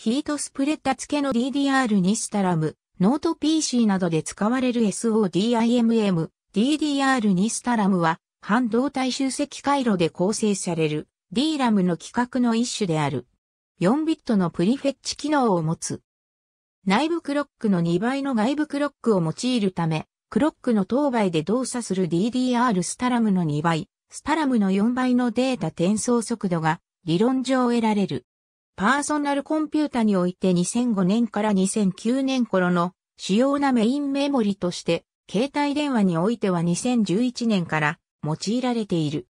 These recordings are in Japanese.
ヒートスプレッダ付けの DDR にスタラム、ノート PC などで使われる SODIMM、DDR にスタラムは、半導体集積回路で構成される DRAM の規格の一種である。4ビットのプリフェッチ機能を持つ。内部クロックの2倍の外部クロックを用いるため、クロックの当倍で動作する DDR スタラムの2倍、スタラムの4倍のデータ転送速度が理論上得られる。パーソナルコンピュータにおいて2005年から2009年頃の主要なメインメモリとして、携帯電話においては2011年から用いられている。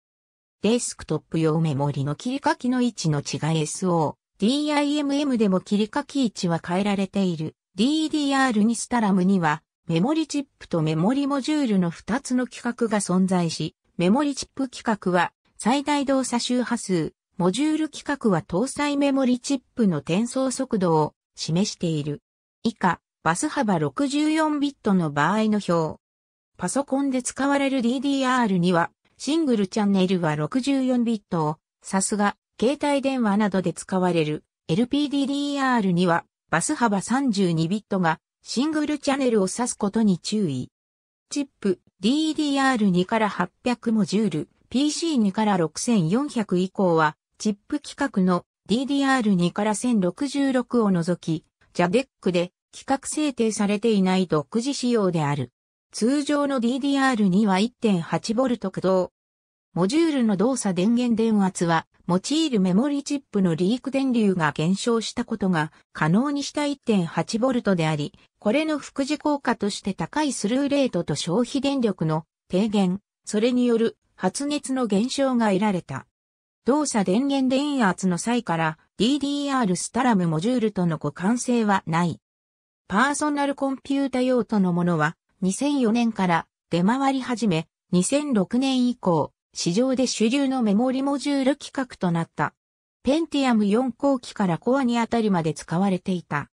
デスクトップ用メモリの切り書きの位置の違い SO、DIMM でも切り書き位置は変えられている。DDR にスタラムには、メモリチップとメモリモジュールの2つの規格が存在し、メモリチップ規格は最大動作周波数モジュール規格は搭載メモリチップの転送速度を示している。以下、バス幅64ビットの場合の表。パソコンで使われる DDR には、シングルチャンネルは64ビットを、さすが、携帯電話などで使われる LPDDR には、バス幅32ビットが、シングルチャンネルを指すことに注意。チップ DDR2 から800モジュール、PC2 から6400以降はチップ規格の DDR2 から1066を除き、JADEC で規格制定されていない独自仕様である。通常の DDR2 は 1.8V 駆動。モジュールの動作電源電圧は、用いるメモリチップのリーク電流が減少したことが可能にした 1.8V であり、これの副次効果として高いスルーレートと消費電力の低減、それによる発熱の減少が得られた。動作電源電圧の際から DDR スタラムモジュールとの互換性はない。パーソナルコンピュータ用途のものは2004年から出回り始め、2006年以降、市場で主流のメモリモジュール規格となった。ペンティアム4後期からコアにあたりまで使われていた。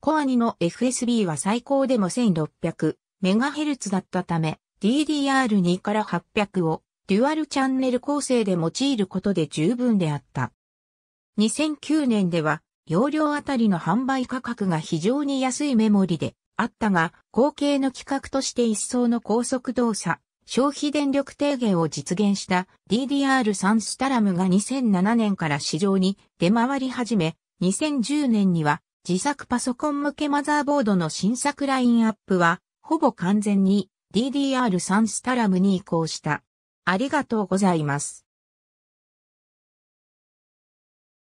コア2の FSB は最高でも 1600MHz だったため、DDR2 から800をデュアルチャンネル構成で用いることで十分であった。2009年では、容量あたりの販売価格が非常に安いメモリであったが、後継の規格として一層の高速動作、消費電力低減を実現した DDR3 スタラムが2007年から市場に出回り始め、2010年には自作パソコン向けマザーボードの新作ラインアップは、ほぼ完全に DDR3 スタラムに移行した。ありがとうございます。